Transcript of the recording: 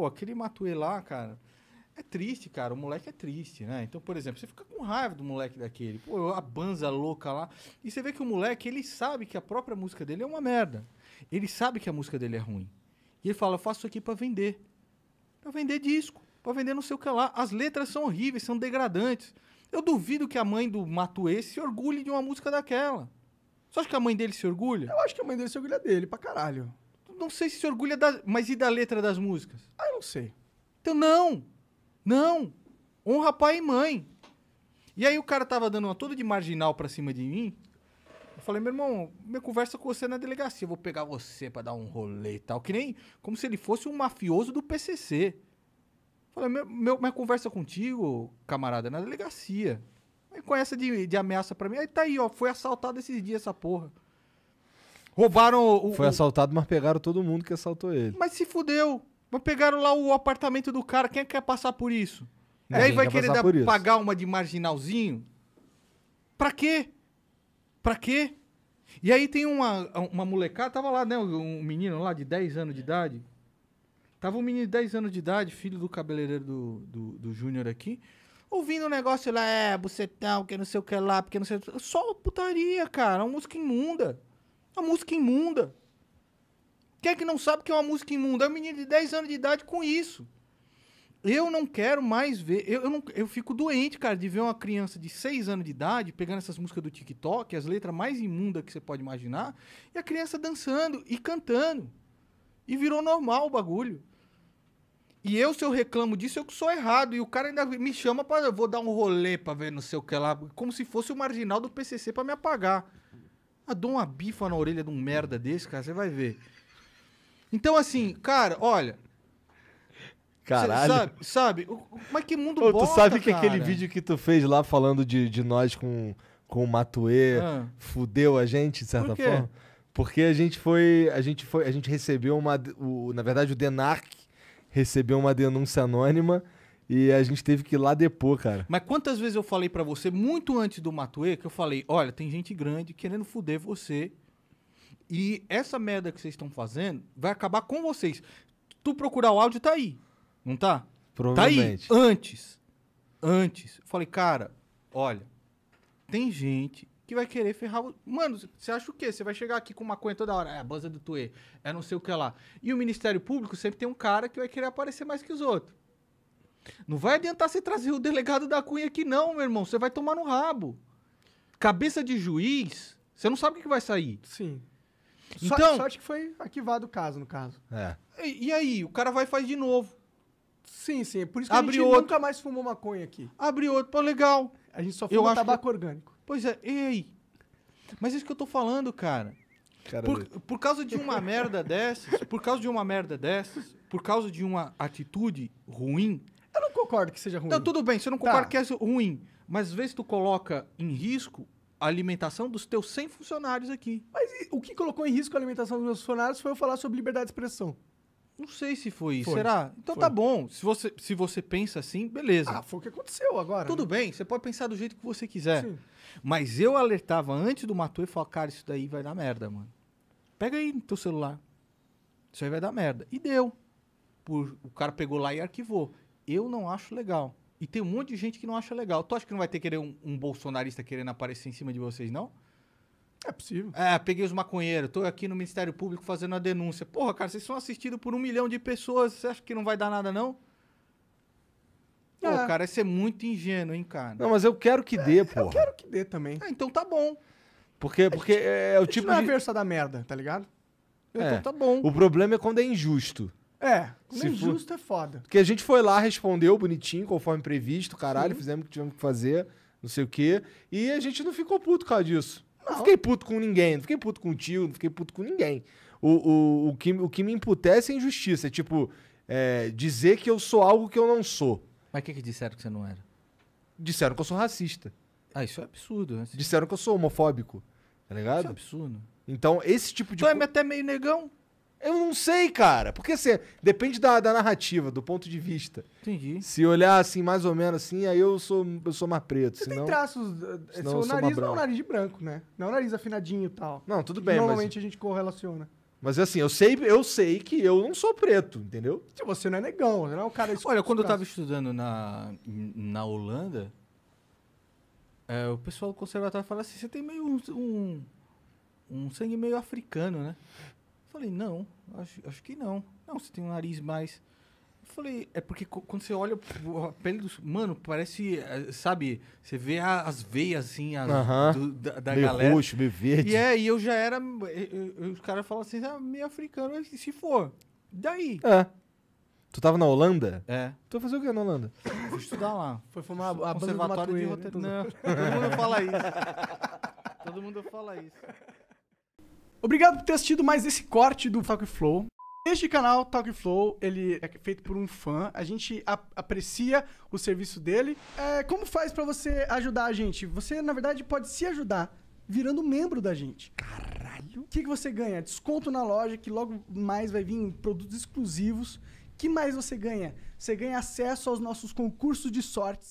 Pô, aquele Matue lá, cara, é triste, cara. O moleque é triste, né? Então, por exemplo, você fica com raiva do moleque daquele. Pô, a banza louca lá. E você vê que o moleque, ele sabe que a própria música dele é uma merda. Ele sabe que a música dele é ruim. E ele fala: Eu faço isso aqui para vender. Pra vender disco. Pra vender não sei o que lá. As letras são horríveis, são degradantes. Eu duvido que a mãe do Matue se orgulhe de uma música daquela. Você acha que a mãe dele se orgulha? Eu acho que a mãe dele se orgulha dele, pra caralho não sei se se orgulha da. Mas e da letra das músicas? Ah, eu não sei. Então, não! Não! Honra pai e mãe. E aí o cara tava dando uma toda de marginal pra cima de mim. Eu falei, meu irmão, minha conversa com você é na delegacia, eu vou pegar você para dar um rolê e tal. Que nem como se ele fosse um mafioso do PCC. Eu falei, meu, minha conversa é contigo, camarada, é na delegacia. Aí com essa de, de ameaça pra mim, aí tá aí, ó, foi assaltado esses dias essa porra. Roubaram o. Foi o... assaltado, mas pegaram todo mundo que assaltou ele. Mas se fudeu. Mas pegaram lá o apartamento do cara. Quem é quer passar por isso? É, e aí vai querer dar, pagar uma de marginalzinho? Pra quê? Pra quê? E aí tem uma, uma molecada, tava lá, né? Um menino lá de 10 anos de idade. Tava um menino de 10 anos de idade, filho do cabeleireiro do, do, do Júnior aqui, ouvindo um negócio lá, é, bucetão, que não sei o que lá, porque não sei o que. Só putaria, cara. Uma música imunda. A música imunda. Quem é que não sabe que é uma música imunda? É um menino de 10 anos de idade com isso. Eu não quero mais ver. Eu, eu, não, eu fico doente, cara, de ver uma criança de 6 anos de idade pegando essas músicas do TikTok, as letras mais imundas que você pode imaginar, e a criança dançando e cantando. E virou normal o bagulho. E eu, se eu reclamo disso, eu que sou errado. E o cara ainda me chama para vou dar um rolê pra ver não sei o que lá. Como se fosse o marginal do PCC para me apagar. Mas dou uma bifa na orelha de um merda desse, cara, você vai ver. Então, assim, cara, olha. Caralho. Sabe, sabe? Mas que mundo Ô, bota, Tu sabe que cara? aquele vídeo que tu fez lá falando de, de nós com, com o Matuê ah. fudeu a gente, de certa Por forma? Porque a gente foi. A gente foi. A gente recebeu uma. O, na verdade, o Denarc recebeu uma denúncia anônima e a gente teve que ir lá depor, cara. Mas quantas vezes eu falei para você, muito antes do Matue, que eu falei: olha, tem gente grande querendo fuder você. E essa merda que vocês estão fazendo vai acabar com vocês. Tu procurar o áudio, tá aí. Não tá? Provavelmente. Tá aí. Antes. Antes. Eu falei, cara, olha, tem gente que vai querer ferrar. O... Mano, você acha o quê? Você vai chegar aqui com uma coisa toda hora, é a banza do Tuê, é não sei o que lá. E o Ministério Público sempre tem um cara que vai querer aparecer mais que os outros. Não vai adiantar você trazer o delegado da Cunha aqui, não, meu irmão. Você vai tomar no rabo. Cabeça de juiz, você não sabe o que vai sair. Sim. Então, sorte, sorte que foi arquivado o caso, no caso. É. E, e, aí, o cara vai e faz de novo. Sim, sim. É por isso que Abre a gente outro. nunca mais fumou maconha aqui. Abre outro. Pô, legal. A gente só fuma tabaco que... orgânico. Pois é. Ei. Mas é isso que eu tô falando, cara. Por, por, causa de uma merda dessas, por causa de uma merda dessas, por causa de uma atitude ruim, concordo que seja ruim. Então, tudo bem, você não concorda tá. que é ruim. Mas às vezes tu coloca em risco a alimentação dos teus 100 funcionários aqui. Mas e, o que colocou em risco a alimentação dos meus funcionários foi eu falar sobre liberdade de expressão. Não sei se foi isso. Será? Então tá foi. tá bom. Se você, se você pensa assim, beleza. Ah, foi o que aconteceu agora. Tudo né? bem, você pode pensar do jeito que você quiser. Sim. Mas eu alertava antes do Matou e falava, cara, isso daí vai dar merda, mano. Pega aí no teu celular. Isso aí vai dar merda. E deu. Por, o cara pegou lá e arquivou eu não acho legal. E tem um monte de gente que não acha legal. Tu acha que não vai ter querer um, um bolsonarista querendo aparecer em cima de vocês, não? É possível. É, peguei os maconheiros, tô aqui no Ministério Público fazendo a denúncia. Porra, cara, vocês são assistidos por um milhão de pessoas, você acha que não vai dar nada, não? Pô, é. cara, isso é muito ingênuo, hein, cara? Não, mas eu quero que dê, é, pô. Eu quero que dê também. Ah, então tá bom. Porque, porque gente, é, é o tipo. Isso não é a versa da merda, tá ligado? É. Então tá bom. O problema é quando é injusto. É, quando Se é injusto for... é foda. Porque a gente foi lá, respondeu bonitinho, conforme previsto, caralho, Sim. fizemos o que tivemos que fazer, não sei o quê. E a gente não ficou puto por causa disso. Não. não fiquei puto com ninguém, não fiquei puto com o tio, não fiquei puto com ninguém. O, o, o, que, o que me imputece é injustiça. É tipo, é, dizer que eu sou algo que eu não sou. Mas o que, que disseram que você não era? Disseram que eu sou racista. Ah, isso é absurdo. Né? Disseram que eu sou homofóbico. Tá ligado? Isso é absurdo. Então, esse tipo de. Tu é até meio negão? Eu não sei, cara. Porque assim, depende da, da narrativa, do ponto de vista. Entendi. Se olhar assim, mais ou menos assim, aí eu sou, eu sou mais preto. Você senão, tem traços. Eh, eh, senão seu nariz não é um nariz de branco, né? Não é um nariz afinadinho e tal. Não, tudo bem. Normalmente mas... a gente correlaciona. Mas assim, eu sei, eu sei que eu não sou preto, entendeu? Se tipo, você não é negão, não é um cara. Olha, quando eu tava estudando na, na Holanda, é, o pessoal do conservatório fala assim: você tem meio um, um, um sangue meio africano, né? Falei, não, acho, acho que não. Não, você tem um nariz mais. falei, é porque quando você olha a pele dos Mano, parece. Eh, sabe? Você vê as veias assim, as, uh -huh. do, da, da meio galera. Roxo, meio verde. E é, e eu já era. Eh, eu, eu, os caras falam assim, ah, meio africano. se for, daí. É. Tu tava na Holanda? É. Tu fazer o que na Holanda? estudar lá. Foi formar a, a de Roterdã. Todo mundo fala isso. Todo mundo fala isso. Obrigado por ter assistido mais esse corte do Talk Flow. Este canal, Talk Flow, ele é feito por um fã. A gente aprecia o serviço dele. É, como faz para você ajudar a gente? Você, na verdade, pode se ajudar virando membro da gente. Caralho! O que, que você ganha? Desconto na loja, que logo mais vai vir produtos exclusivos. que mais você ganha? Você ganha acesso aos nossos concursos de sortes.